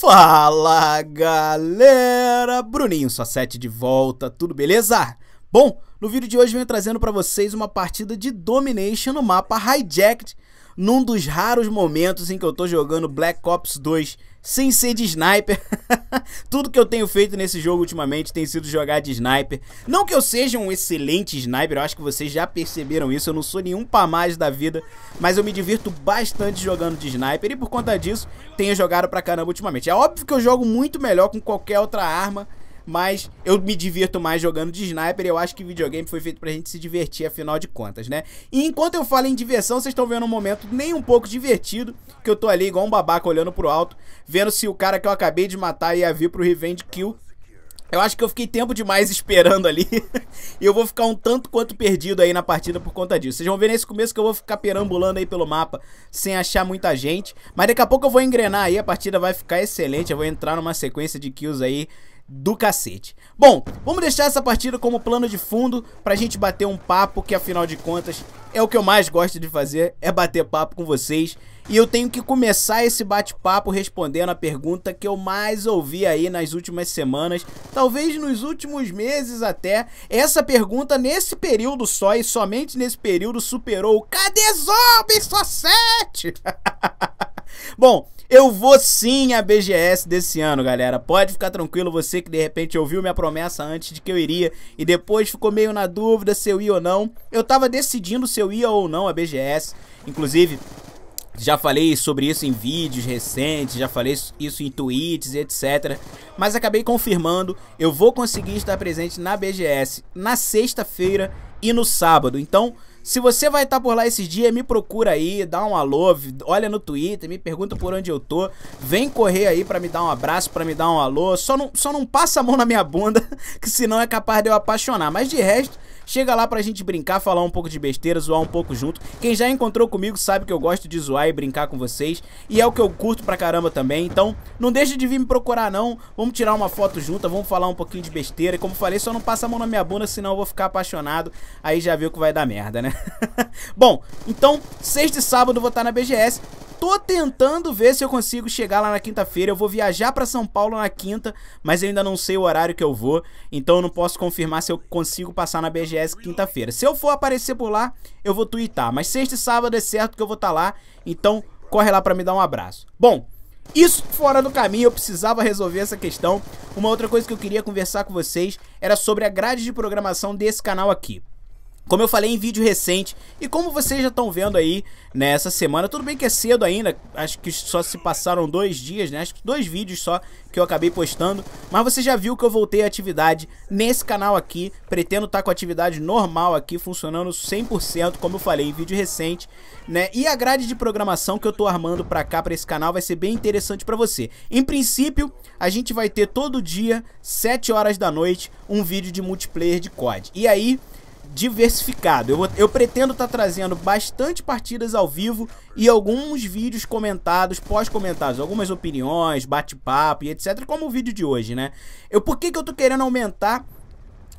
Fala galera, Bruninho só 7 de volta, tudo beleza? Bom, no vídeo de hoje venho trazendo para vocês uma partida de Domination no mapa Hijacked num dos raros momentos em que eu tô jogando Black Ops 2 sem ser de sniper. Tudo que eu tenho feito nesse jogo ultimamente tem sido jogar de sniper. Não que eu seja um excelente sniper, eu acho que vocês já perceberam isso, eu não sou nenhum mais da vida, mas eu me divirto bastante jogando de sniper e por conta disso tenho jogado pra caramba ultimamente. É óbvio que eu jogo muito melhor com qualquer outra arma, mas eu me divirto mais jogando de sniper. Eu acho que videogame foi feito pra gente se divertir, afinal de contas, né? E enquanto eu falo em diversão, vocês estão vendo um momento nem um pouco divertido, que eu tô ali igual um babaca olhando pro alto, vendo se o cara que eu acabei de matar ia vir pro revenge kill. Eu acho que eu fiquei tempo demais esperando ali. e eu vou ficar um tanto quanto perdido aí na partida por conta disso. Vocês vão ver nesse começo que eu vou ficar perambulando aí pelo mapa sem achar muita gente. Mas daqui a pouco eu vou engrenar aí, a partida vai ficar excelente. Eu vou entrar numa sequência de kills aí do cacete. Bom, vamos deixar essa partida como plano de fundo pra gente bater um papo, que afinal de contas é o que eu mais gosto de fazer, é bater papo com vocês. E eu tenho que começar esse bate-papo respondendo a pergunta que eu mais ouvi aí nas últimas semanas, talvez nos últimos meses até. Essa pergunta, nesse período só e somente nesse período, superou o Cadê Zombie Só 7? Bom, eu vou sim à BGS desse ano, galera. Pode ficar tranquilo, você que de repente ouviu minha promessa antes de que eu iria e depois ficou meio na dúvida se eu ia ou não. Eu tava decidindo se eu ia ou não à BGS. Inclusive, já falei sobre isso em vídeos recentes, já falei isso em tweets, etc. Mas acabei confirmando, eu vou conseguir estar presente na BGS na sexta-feira e no sábado. Então, se você vai estar tá por lá esses dias, me procura aí, dá um alô, olha no Twitter, me pergunta por onde eu tô. Vem correr aí para me dar um abraço, para me dar um alô. Só não, só não passa a mão na minha bunda, que senão é capaz de eu apaixonar. Mas de resto, Chega lá pra gente brincar, falar um pouco de besteira, zoar um pouco junto. Quem já encontrou comigo sabe que eu gosto de zoar e brincar com vocês. E é o que eu curto pra caramba também. Então, não deixe de vir me procurar, não. Vamos tirar uma foto junta, vamos falar um pouquinho de besteira. E como falei, só não passa a mão na minha bunda, senão eu vou ficar apaixonado. Aí já viu que vai dar merda, né? Bom, então, sexta e sábado eu vou estar na BGS tô tentando ver se eu consigo chegar lá na quinta-feira. Eu vou viajar para São Paulo na quinta, mas eu ainda não sei o horário que eu vou, então eu não posso confirmar se eu consigo passar na BGS quinta-feira. Se eu for aparecer por lá, eu vou twittar, mas sexta e sábado é certo que eu vou estar tá lá, então corre lá para me dar um abraço. Bom, isso fora do caminho, eu precisava resolver essa questão. Uma outra coisa que eu queria conversar com vocês era sobre a grade de programação desse canal aqui. Como eu falei em vídeo recente, e como vocês já estão vendo aí nessa né, semana, tudo bem que é cedo ainda, acho que só se passaram dois dias, né? Acho que dois vídeos só que eu acabei postando, mas você já viu que eu voltei à atividade nesse canal aqui, pretendo estar tá com atividade normal aqui, funcionando 100%, como eu falei em vídeo recente, né? E a grade de programação que eu tô armando pra cá, pra esse canal, vai ser bem interessante pra você. Em princípio, a gente vai ter todo dia, 7 horas da noite, um vídeo de multiplayer de COD. E aí diversificado. Eu, eu pretendo estar tá trazendo bastante partidas ao vivo e alguns vídeos comentados, pós-comentados, algumas opiniões, bate-papo e etc, como o vídeo de hoje, né? Eu, por que, que eu tô querendo aumentar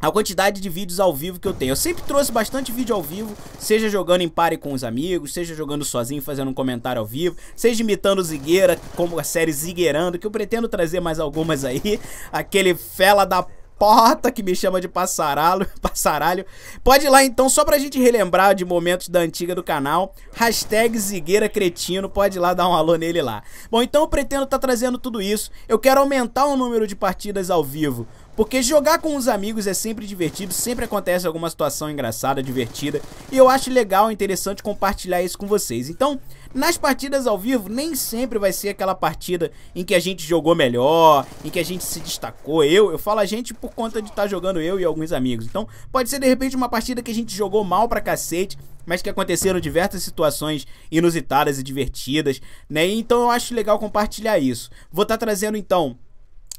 a quantidade de vídeos ao vivo que eu tenho. Eu sempre trouxe bastante vídeo ao vivo, seja jogando em pare com os amigos, seja jogando sozinho, fazendo um comentário ao vivo, seja imitando Zigueira, como a série Zigueirando, que eu pretendo trazer mais algumas aí. Aquele fela da porta que me chama de passaralho, passaralho. Pode ir lá então, só pra gente relembrar de momentos da antiga do canal. Hashtag Zigueira Cretino, pode ir lá dar um alô nele lá. Bom, então eu pretendo estar tá trazendo tudo isso. Eu quero aumentar o número de partidas ao vivo. Porque jogar com os amigos é sempre divertido, sempre acontece alguma situação engraçada, divertida. E eu acho legal, interessante compartilhar isso com vocês. Então, nas partidas ao vivo, nem sempre vai ser aquela partida em que a gente jogou melhor, em que a gente se destacou. Eu, eu falo a gente por conta de estar tá jogando eu e alguns amigos. Então, pode ser de repente uma partida que a gente jogou mal pra cacete, mas que aconteceram diversas situações inusitadas e divertidas, né? Então eu acho legal compartilhar isso. Vou estar tá trazendo então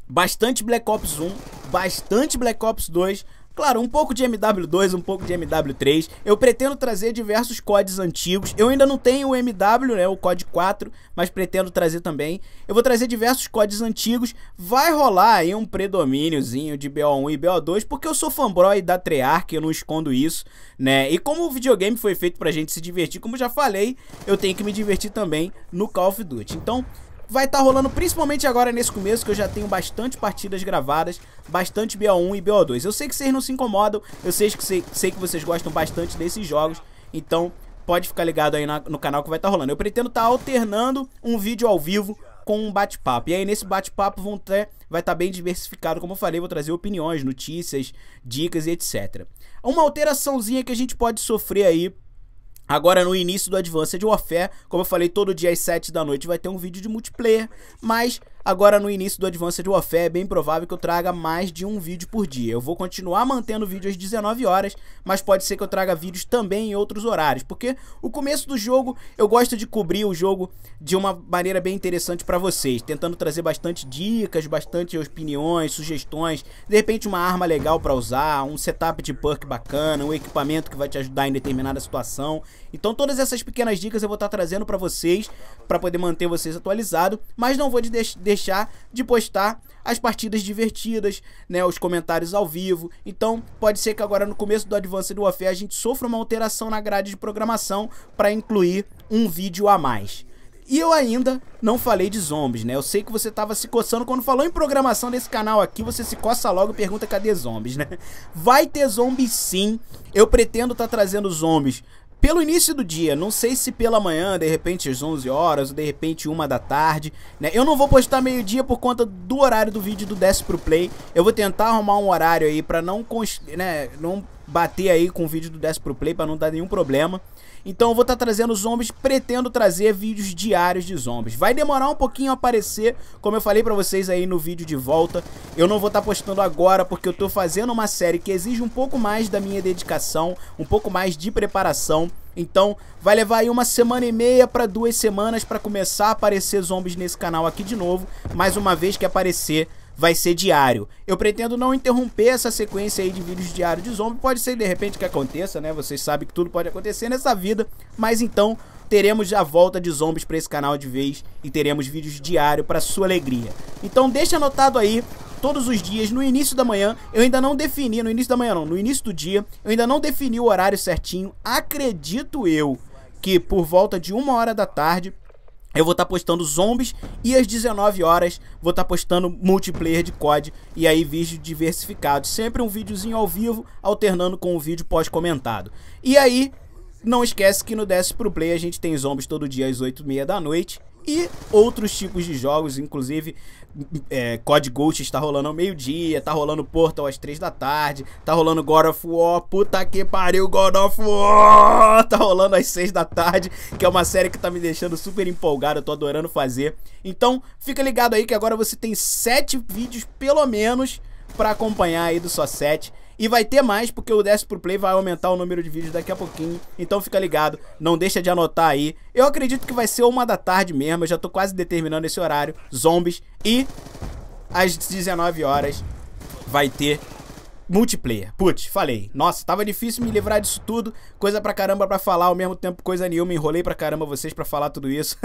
bastante Black Ops 1, bastante Black Ops 2, Claro, um pouco de MW2, um pouco de MW3. Eu pretendo trazer diversos códigos antigos. Eu ainda não tenho o MW, né, o COD 4, mas pretendo trazer também. Eu vou trazer diversos códigos antigos. Vai rolar aí um predomíniozinho de BO1 e BO2, porque eu sou fanboy da Treyarch, eu não escondo isso, né? E como o videogame foi feito pra gente se divertir, como já falei, eu tenho que me divertir também no Call of Duty. Então, vai estar tá rolando principalmente agora nesse começo, que eu já tenho bastante partidas gravadas, bastante BO1 e BO2. Eu sei que vocês não se incomodam, eu sei que, sei, sei que vocês gostam bastante desses jogos, então pode ficar ligado aí na, no canal que vai estar tá rolando. Eu pretendo estar tá alternando um vídeo ao vivo com um bate-papo. E aí nesse bate-papo vão ter, vai estar tá bem diversificado, como eu falei, vou trazer opiniões, notícias, dicas e etc. Uma alteraçãozinha que a gente pode sofrer aí Agora no início do Advanced Warfare, como eu falei, todo dia às 7 da noite vai ter um vídeo de multiplayer, mas Agora no início do Advanced Warfare é bem provável que eu traga mais de um vídeo por dia. Eu vou continuar mantendo vídeo às 19 horas, mas pode ser que eu traga vídeos também em outros horários, porque o começo do jogo eu gosto de cobrir o jogo de uma maneira bem interessante para vocês, tentando trazer bastante dicas, bastante opiniões, sugestões, de repente uma arma legal para usar, um setup de perk bacana, um equipamento que vai te ajudar em determinada situação. Então todas essas pequenas dicas eu vou estar tá trazendo para vocês para poder manter vocês atualizados mas não vou de deixar deixar de postar as partidas divertidas, né, os comentários ao vivo. Então, pode ser que agora no começo do Advanced Warfare a gente sofra uma alteração na grade de programação para incluir um vídeo a mais. E eu ainda não falei de zombies, né? Eu sei que você tava se coçando quando falou em programação desse canal aqui, você se coça logo e pergunta cadê zombies, né? Vai ter zombies sim. Eu pretendo estar tá trazendo zombies pelo início do dia, não sei se pela manhã, de repente às 11 horas, ou de repente uma da tarde, né? Eu não vou postar meio-dia por conta do horário do vídeo do Desce Pro Play. Eu vou tentar arrumar um horário aí para não, né, não bater aí com o vídeo do 10 Pro Play para não dar nenhum problema. Então eu vou estar tá trazendo zombies, pretendo trazer vídeos diários de zombies. Vai demorar um pouquinho a aparecer, como eu falei pra vocês aí no vídeo de volta. Eu não vou estar tá postando agora porque eu tô fazendo uma série que exige um pouco mais da minha dedicação, um pouco mais de preparação. Então vai levar aí uma semana e meia para duas semanas para começar a aparecer zombies nesse canal aqui de novo. Mais uma vez que aparecer vai ser diário. Eu pretendo não interromper essa sequência aí de vídeos diários de zombie. Pode ser de repente que aconteça, né? Vocês sabem que tudo pode acontecer nessa vida. Mas então teremos a volta de zombies para esse canal de vez e teremos vídeos diários para sua alegria. Então deixa anotado aí todos os dias no início da manhã. Eu ainda não defini, no início da manhã não, no início do dia, eu ainda não defini o horário certinho. Acredito eu que por volta de uma hora da tarde eu vou estar tá postando zombies e às 19 horas vou estar tá postando multiplayer de COD e aí vídeo diversificado. Sempre um videozinho ao vivo, alternando com o vídeo pós-comentado. E aí, não esquece que no Desce Pro Play a gente tem zombies todo dia às 8h30 da noite e outros tipos de jogos, inclusive é, COD Ghost está rolando ao meio-dia, tá rolando Portal às 3 da tarde, tá rolando God of War, puta que pariu, God of War, tá rolando às 6 da tarde, que é uma série que tá me deixando super empolgado, eu tô adorando fazer. Então, fica ligado aí que agora você tem 7 vídeos pelo menos para acompanhar aí do só 7 e vai ter mais, porque o Desce Pro Play vai aumentar o número de vídeos daqui a pouquinho. Então fica ligado, não deixa de anotar aí. Eu acredito que vai ser uma da tarde mesmo, eu já tô quase determinando esse horário. Zombies e às 19 horas vai ter multiplayer. Putz, falei. Nossa, tava difícil me livrar disso tudo. Coisa pra caramba pra falar, ao mesmo tempo coisa nenhuma. Enrolei pra caramba vocês pra falar tudo isso.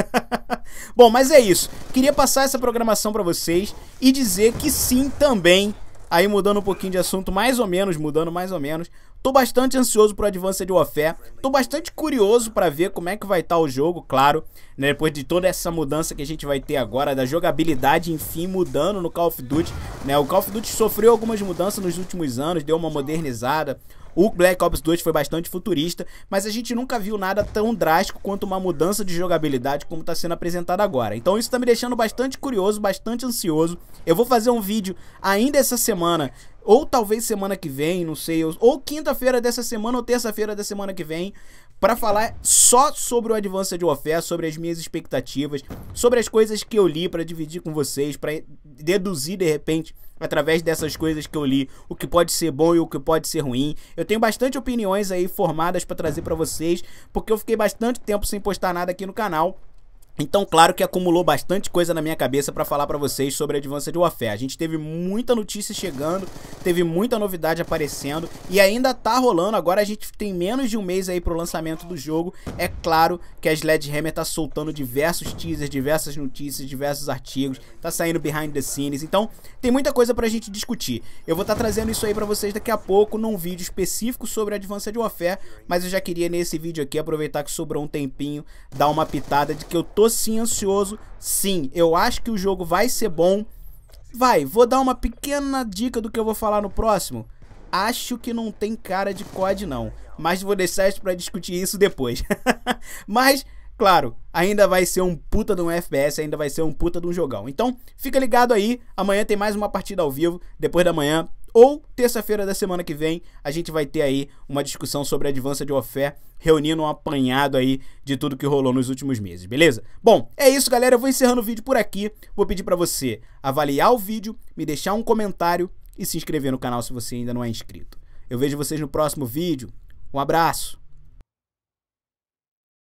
Bom, mas é isso. Queria passar essa programação pra vocês e dizer que sim também Aí mudando um pouquinho de assunto, mais ou menos, mudando mais ou menos. Tô bastante ansioso pro Advanced Warfare. Tô bastante curioso para ver como é que vai estar tá o jogo, claro. Né? depois de toda essa mudança que a gente vai ter agora, da jogabilidade, enfim, mudando no Call of Duty. Né? o Call of Duty sofreu algumas mudanças nos últimos anos, deu uma modernizada. O Black Ops 2 foi bastante futurista, mas a gente nunca viu nada tão drástico quanto uma mudança de jogabilidade como está sendo apresentada agora. Então isso está me deixando bastante curioso, bastante ansioso. Eu vou fazer um vídeo ainda essa semana ou talvez semana que vem, não sei, ou quinta-feira dessa semana ou terça-feira da semana que vem, para falar só sobre o Advanced Warfare, sobre as minhas expectativas, sobre as coisas que eu li para dividir com vocês, para deduzir de repente através dessas coisas que eu li, o que pode ser bom e o que pode ser ruim. Eu tenho bastante opiniões aí formadas para trazer para vocês, porque eu fiquei bastante tempo sem postar nada aqui no canal. Então, claro que acumulou bastante coisa na minha cabeça para falar para vocês sobre a Advanced Warfare. A gente teve muita notícia chegando, teve muita novidade aparecendo e ainda tá rolando. Agora a gente tem menos de um mês aí pro lançamento do jogo. É claro que a Sledgehammer tá soltando diversos teasers, diversas notícias, diversos artigos, tá saindo behind the scenes. Então, tem muita coisa pra gente discutir. Eu vou estar tá trazendo isso aí para vocês daqui a pouco num vídeo específico sobre a Advanced Warfare, mas eu já queria nesse vídeo aqui aproveitar que sobrou um tempinho, dar uma pitada de que eu tô sim ansioso, sim. Eu acho que o jogo vai ser bom. Vai, vou dar uma pequena dica do que eu vou falar no próximo. Acho que não tem cara de COD não, mas vou deixar isso para discutir isso depois. mas claro, ainda vai ser um puta de um FPS, ainda vai ser um puta de um jogão. Então, fica ligado aí, amanhã tem mais uma partida ao vivo, depois da manhã ou terça-feira da semana que vem, a gente vai ter aí uma discussão sobre a advança de Ofé, reunindo um apanhado aí de tudo que rolou nos últimos meses, beleza? Bom, é isso, galera. Eu vou encerrando o vídeo por aqui. Vou pedir para você avaliar o vídeo, me deixar um comentário e se inscrever no canal se você ainda não é inscrito. Eu vejo vocês no próximo vídeo. Um abraço!